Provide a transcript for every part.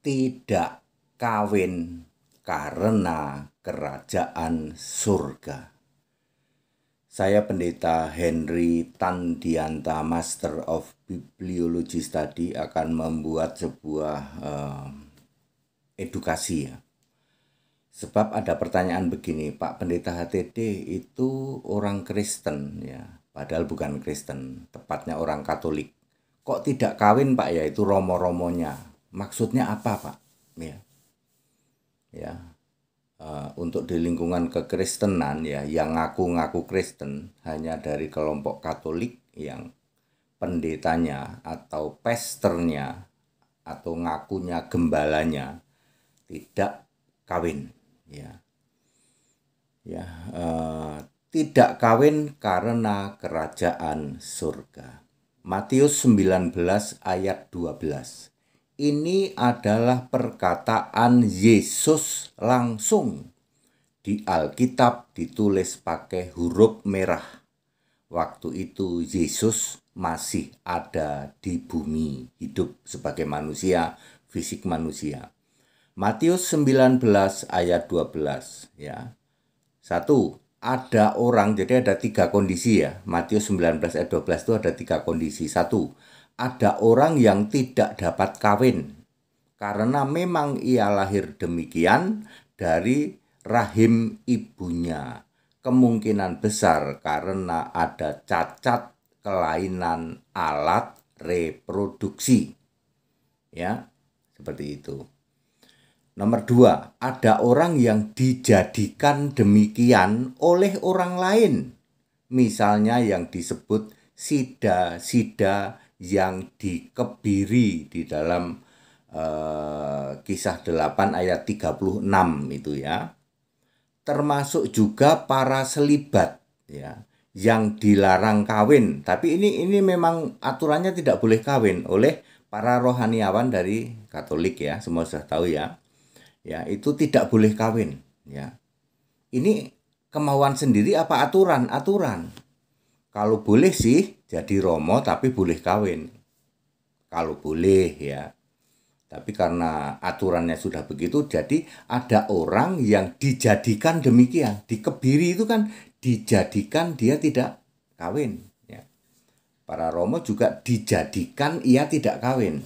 tidak kawin karena kerajaan surga. Saya Pendeta Henry Tandianta Master of Bibliology tadi akan membuat sebuah um, edukasi ya. Sebab ada pertanyaan begini, Pak Pendeta HTD itu orang Kristen ya, padahal bukan Kristen, tepatnya orang Katolik. Kok tidak kawin Pak ya itu romo-romonya? maksudnya apa pak ya ya uh, untuk di lingkungan kekristenan ya yang ngaku-ngaku Kristen hanya dari kelompok Katolik yang pendetanya atau pesternya atau ngakunya gembalanya tidak kawin ya ya uh, tidak kawin karena kerajaan surga Matius 19 ayat 12 ini adalah perkataan Yesus langsung di Alkitab ditulis pakai huruf merah. Waktu itu Yesus masih ada di bumi, hidup sebagai manusia, fisik manusia. Matius 19 ayat 12 ya. Satu, ada orang, jadi ada tiga kondisi ya. Matius 19 ayat 12 itu ada tiga kondisi. Satu, ada orang yang tidak dapat kawin karena memang ia lahir demikian dari rahim ibunya. Kemungkinan besar karena ada cacat kelainan alat reproduksi. Ya, seperti itu. Nomor dua, ada orang yang dijadikan demikian oleh orang lain. Misalnya yang disebut sida-sida yang dikebiri di dalam eh, kisah 8 ayat 36 itu ya. Termasuk juga para selibat ya yang dilarang kawin. Tapi ini ini memang aturannya tidak boleh kawin oleh para rohaniawan dari Katolik ya, semua sudah tahu ya. Ya, itu tidak boleh kawin ya. Ini kemauan sendiri apa aturan? Aturan. Kalau boleh sih jadi romo tapi boleh kawin kalau boleh ya tapi karena aturannya sudah begitu jadi ada orang yang dijadikan demikian dikebiri itu kan dijadikan dia tidak kawin ya. para romo juga dijadikan ia tidak kawin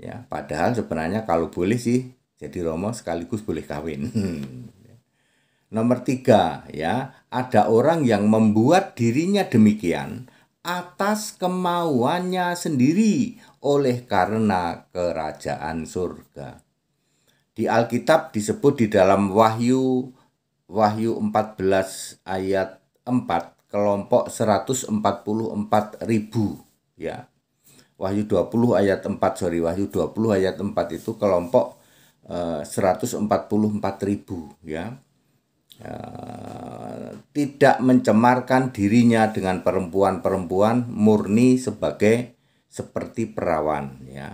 ya padahal sebenarnya kalau boleh sih jadi romo sekaligus boleh kawin Nomor tiga, ya, ada orang yang membuat dirinya demikian atas kemauannya sendiri oleh karena kerajaan surga. Di Alkitab disebut di dalam Wahyu Wahyu 14 ayat 4 kelompok 144 ribu ya. Wahyu 20 ayat 4 sorry Wahyu 20 ayat 4 itu kelompok eh, 144 ribu ya Eh, tidak mencemarkan dirinya dengan perempuan-perempuan murni sebagai seperti perawan ya.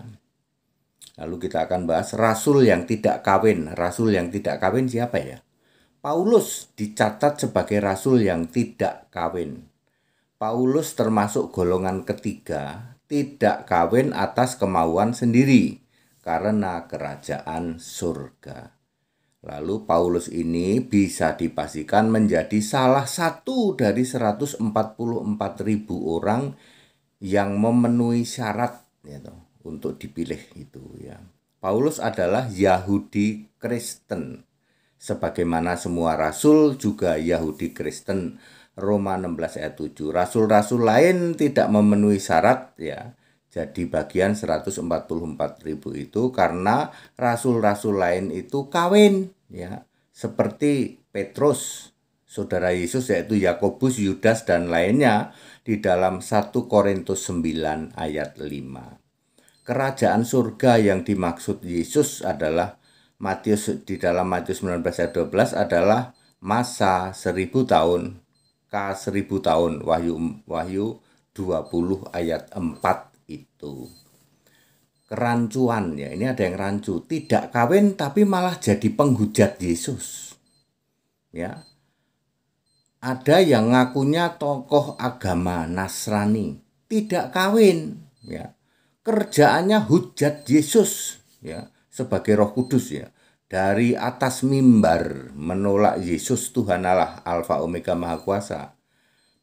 Lalu kita akan bahas rasul yang tidak kawin. Rasul yang tidak kawin siapa ya? Paulus dicatat sebagai rasul yang tidak kawin. Paulus termasuk golongan ketiga, tidak kawin atas kemauan sendiri karena kerajaan surga. Lalu Paulus ini bisa dipastikan menjadi salah satu dari 144 ribu orang yang memenuhi syarat ya untuk dipilih itu ya. Paulus adalah Yahudi Kristen. Sebagaimana semua rasul juga Yahudi Kristen. Roma 16 ayat 7. Rasul-rasul lain tidak memenuhi syarat ya jadi bagian 144 ribu itu karena rasul-rasul lain itu kawin ya seperti Petrus saudara Yesus yaitu Yakobus Yudas dan lainnya di dalam 1 Korintus 9 ayat 5 kerajaan surga yang dimaksud Yesus adalah Matius di dalam Matius 19 ayat 12 adalah masa seribu tahun K seribu tahun Wahyu Wahyu 20 ayat 4 itu kerancuan ya ini ada yang rancu tidak kawin tapi malah jadi penghujat Yesus ya ada yang ngakunya tokoh agama Nasrani tidak kawin ya kerjaannya hujat Yesus ya sebagai Roh Kudus ya dari atas mimbar menolak Yesus Tuhan Allah Alfa Omega Maha Kuasa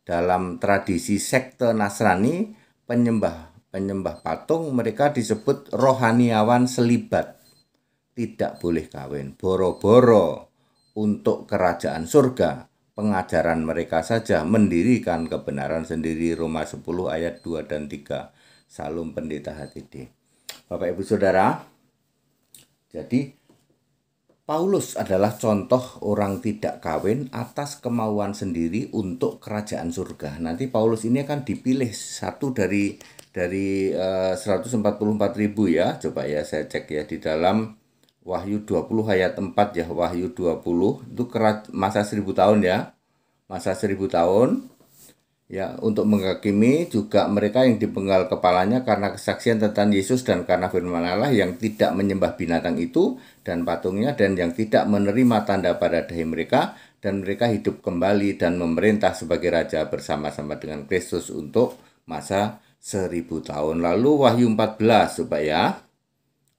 dalam tradisi sekte Nasrani penyembah penyembah patung mereka disebut rohaniawan selibat. Tidak boleh kawin, boro-boro untuk kerajaan surga. Pengajaran mereka saja mendirikan kebenaran sendiri Roma 10 ayat 2 dan 3. Salum Pendeta HTD. Bapak Ibu Saudara, jadi Paulus adalah contoh orang tidak kawin atas kemauan sendiri untuk kerajaan surga. Nanti Paulus ini akan dipilih satu dari dari eh, uh, 144 ya. Coba ya saya cek ya di dalam Wahyu 20 ayat 4 ya Wahyu 20 itu masa 1000 tahun ya. Masa 1000 tahun ya untuk menghakimi juga mereka yang dipenggal kepalanya karena kesaksian tentang Yesus dan karena firman Allah yang tidak menyembah binatang itu dan patungnya dan yang tidak menerima tanda pada dahi mereka dan mereka hidup kembali dan memerintah sebagai raja bersama-sama dengan Kristus untuk masa seribu tahun lalu Wahyu 14 supaya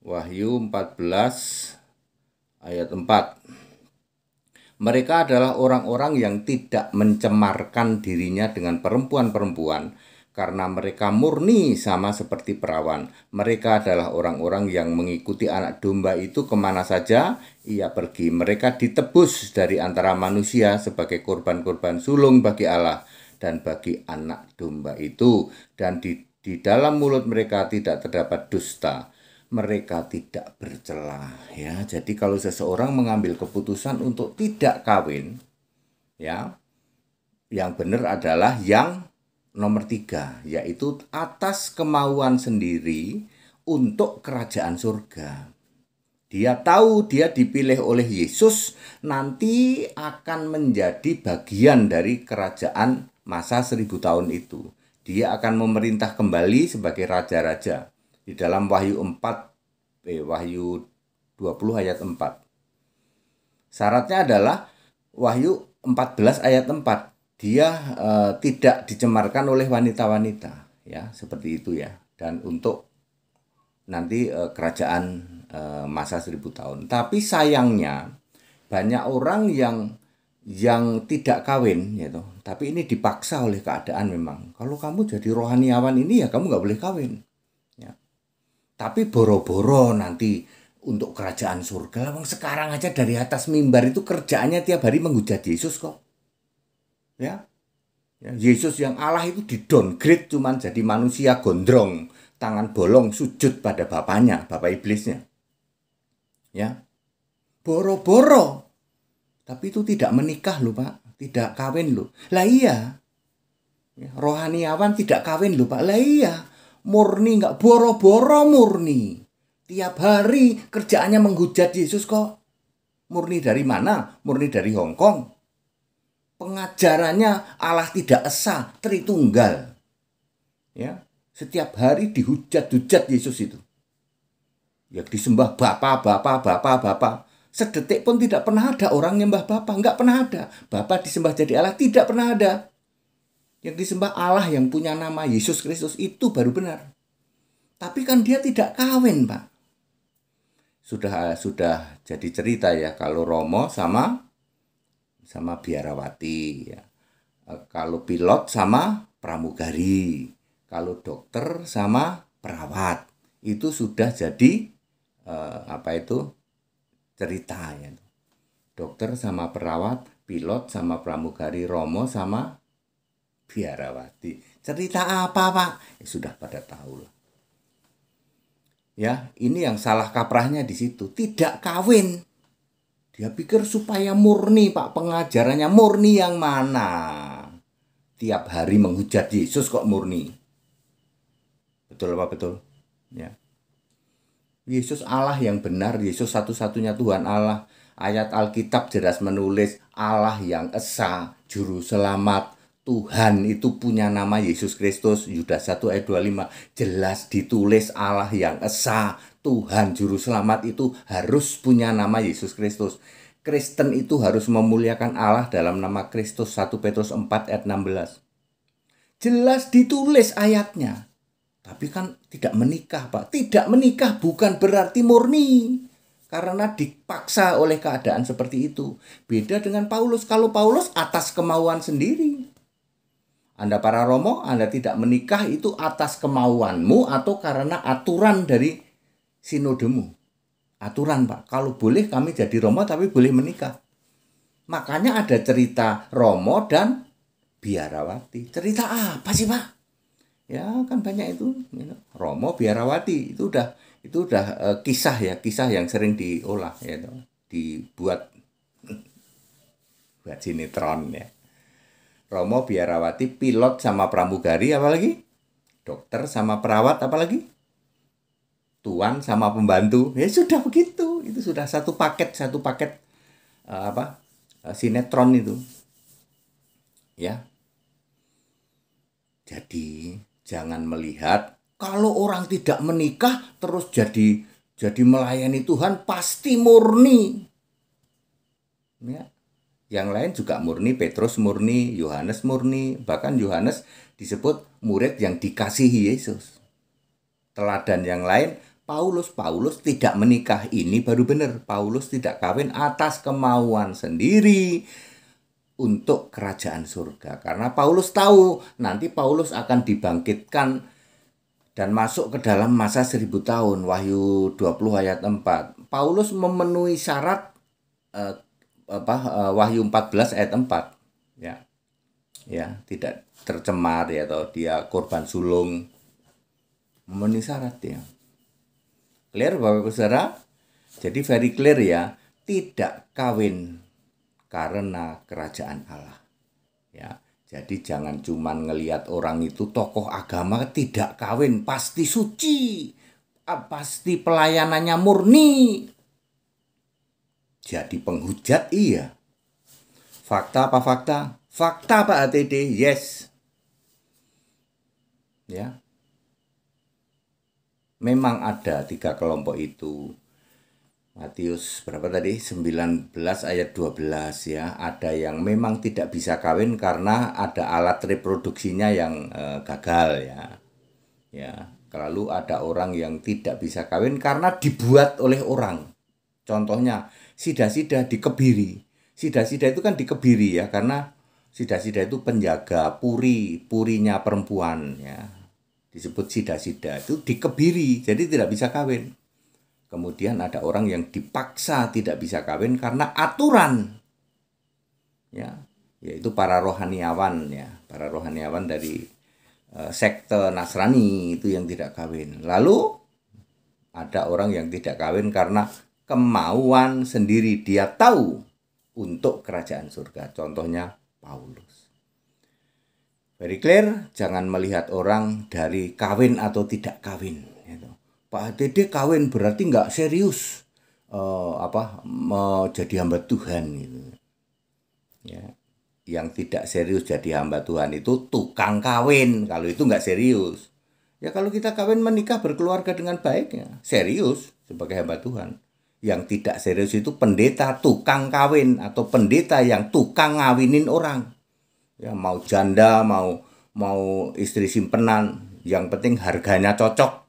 Wahyu 14 ayat 4 mereka adalah orang-orang yang tidak mencemarkan dirinya dengan perempuan-perempuan, karena mereka murni sama seperti perawan. Mereka adalah orang-orang yang mengikuti anak domba itu kemana saja ia pergi. Mereka ditebus dari antara manusia sebagai korban-korban sulung bagi Allah dan bagi anak domba itu. Dan di, di dalam mulut mereka tidak terdapat dusta mereka tidak bercela ya. Jadi kalau seseorang mengambil keputusan untuk tidak kawin ya, yang benar adalah yang nomor tiga yaitu atas kemauan sendiri untuk kerajaan surga. Dia tahu dia dipilih oleh Yesus nanti akan menjadi bagian dari kerajaan masa seribu tahun itu. Dia akan memerintah kembali sebagai raja-raja di dalam Wahyu 4 eh, Wahyu 20 ayat 4. Syaratnya adalah Wahyu 14 ayat 4 dia uh, tidak dicemarkan oleh wanita-wanita ya seperti itu ya dan untuk nanti uh, kerajaan uh, masa seribu tahun tapi sayangnya banyak orang yang yang tidak kawin gitu tapi ini dipaksa oleh keadaan memang kalau kamu jadi rohaniawan ini ya kamu nggak boleh kawin tapi boro-boro nanti untuk kerajaan surga, memang sekarang aja dari atas mimbar itu kerjaannya tiap hari menghujat Yesus kok. Ya. ya Yesus yang Allah itu di downgrade cuman jadi manusia gondrong, tangan bolong sujud pada bapaknya, bapak iblisnya. Ya. Boro-boro. Tapi itu tidak menikah loh, Pak. Tidak kawin loh. Lah iya. Ya, rohaniawan tidak kawin loh, Pak. Lah iya murni, nggak boro-boro murni. Tiap hari kerjaannya menghujat Yesus kok. Murni dari mana? Murni dari Hong Kong. Pengajarannya Allah tidak esa, Tritunggal. Ya, setiap hari dihujat-hujat Yesus itu. Ya disembah Bapa, Bapa, Bapa, Bapa. Sedetik pun tidak pernah ada orang nyembah Bapa, nggak pernah ada. Bapa disembah jadi Allah tidak pernah ada. Yang disembah Allah yang punya nama Yesus Kristus itu baru benar. Tapi kan dia tidak kawin, Pak. Sudah sudah jadi cerita ya kalau Romo sama sama biarawati ya. E, kalau pilot sama pramugari, kalau dokter sama perawat. Itu sudah jadi eh, apa itu? cerita ya. Dokter sama perawat, pilot sama pramugari, Romo sama biarawati. Cerita apa, Pak? Ya, sudah pada tahu lah. Ya, ini yang salah kaprahnya di situ. Tidak kawin. Dia pikir supaya murni, Pak, pengajarannya murni yang mana? Tiap hari menghujat Yesus kok murni. Betul apa betul? Ya. Yesus Allah yang benar, Yesus satu-satunya Tuhan Allah. Ayat Alkitab jelas menulis Allah yang esa, juru selamat, Tuhan itu punya nama Yesus Kristus Yudas 1 ayat 25 jelas ditulis Allah yang esa Tuhan juru selamat itu harus punya nama Yesus Kristus Kristen itu harus memuliakan Allah dalam nama Kristus 1 Petrus 4 ayat 16 jelas ditulis ayatnya tapi kan tidak menikah Pak tidak menikah bukan berarti murni karena dipaksa oleh keadaan seperti itu. Beda dengan Paulus. Kalau Paulus atas kemauan sendiri, anda para romo, Anda tidak menikah itu atas kemauanmu atau karena aturan dari sinodemu. Aturan, Pak. Kalau boleh kami jadi romo tapi boleh menikah. Makanya ada cerita romo dan biarawati. Cerita apa sih, Pak? Ya, kan banyak itu. Gitu. Romo biarawati itu udah itu udah e, kisah ya, kisah yang sering diolah ya, dibuat buat sinetron ya. Romo biarawati pilot sama pramugari apalagi dokter sama perawat apalagi tuan sama pembantu ya sudah begitu itu sudah satu paket satu paket eh, apa eh, sinetron itu ya jadi jangan melihat kalau orang tidak menikah terus jadi jadi melayani Tuhan pasti murni ya yang lain juga murni Petrus murni, Yohanes murni, bahkan Yohanes disebut murid yang dikasihi Yesus. Teladan yang lain Paulus Paulus tidak menikah ini baru benar. Paulus tidak kawin atas kemauan sendiri untuk kerajaan surga. Karena Paulus tahu nanti Paulus akan dibangkitkan dan masuk ke dalam masa seribu tahun. Wahyu 20 ayat 4. Paulus memenuhi syarat eh, apa eh, Wahyu 14 ayat 4 ya ya tidak tercemar ya atau dia korban sulung memenuhi syarat ya clear bapak saudara jadi very clear ya tidak kawin karena kerajaan Allah ya jadi jangan cuma ngelihat orang itu tokoh agama tidak kawin pasti suci ah, pasti pelayanannya murni jadi penghujat iya. Fakta apa fakta? Fakta Pak ATD, yes. Ya. Memang ada tiga kelompok itu. Matius berapa tadi? 19 ayat 12 ya. Ada yang memang tidak bisa kawin karena ada alat reproduksinya yang eh, gagal ya. Ya, lalu ada orang yang tidak bisa kawin karena dibuat oleh orang. Contohnya sida-sida dikebiri, sida-sida itu kan dikebiri ya karena sida-sida itu penjaga puri purinya perempuan ya disebut sida-sida itu dikebiri jadi tidak bisa kawin kemudian ada orang yang dipaksa tidak bisa kawin karena aturan ya yaitu para rohaniawan ya para rohaniawan dari eh, sekte Nasrani itu yang tidak kawin lalu ada orang yang tidak kawin karena kemauan sendiri. Dia tahu untuk kerajaan surga. Contohnya Paulus. Very clear, jangan melihat orang dari kawin atau tidak kawin. Gitu. Pak Dede kawin berarti nggak serius uh, apa menjadi hamba Tuhan gitu. Ya. Yang tidak serius jadi hamba Tuhan itu tukang kawin. Kalau itu nggak serius. Ya kalau kita kawin menikah berkeluarga dengan baik ya, serius sebagai hamba Tuhan yang tidak serius itu pendeta tukang kawin atau pendeta yang tukang ngawinin orang. Ya mau janda, mau mau istri simpenan, yang penting harganya cocok.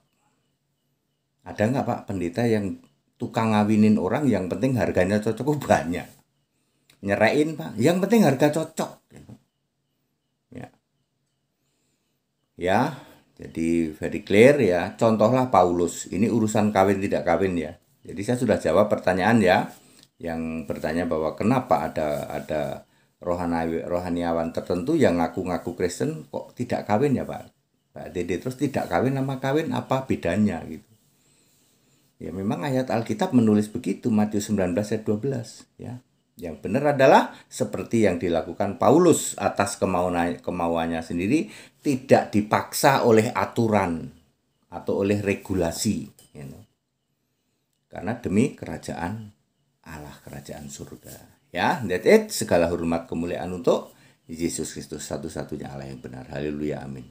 Ada nggak Pak pendeta yang tukang ngawinin orang yang penting harganya cocok? Oh, banyak. Nyerain Pak, yang penting harga cocok. Ya. Ya, jadi very clear ya. Contohlah Paulus, ini urusan kawin tidak kawin ya jadi saya sudah jawab pertanyaan ya yang bertanya bahwa kenapa ada ada rohani rohaniawan tertentu yang ngaku-ngaku Kristen kok tidak kawin ya Pak? Pak Dede terus tidak kawin sama kawin apa bedanya gitu. Ya memang ayat Alkitab menulis begitu Matius 19 ayat 12 ya. Yang benar adalah seperti yang dilakukan Paulus atas kemauannya, sendiri tidak dipaksa oleh aturan atau oleh regulasi. You gitu. know karena demi kerajaan Allah kerajaan surga ya that it segala hormat kemuliaan untuk Yesus Kristus satu-satunya Allah yang benar haleluya amin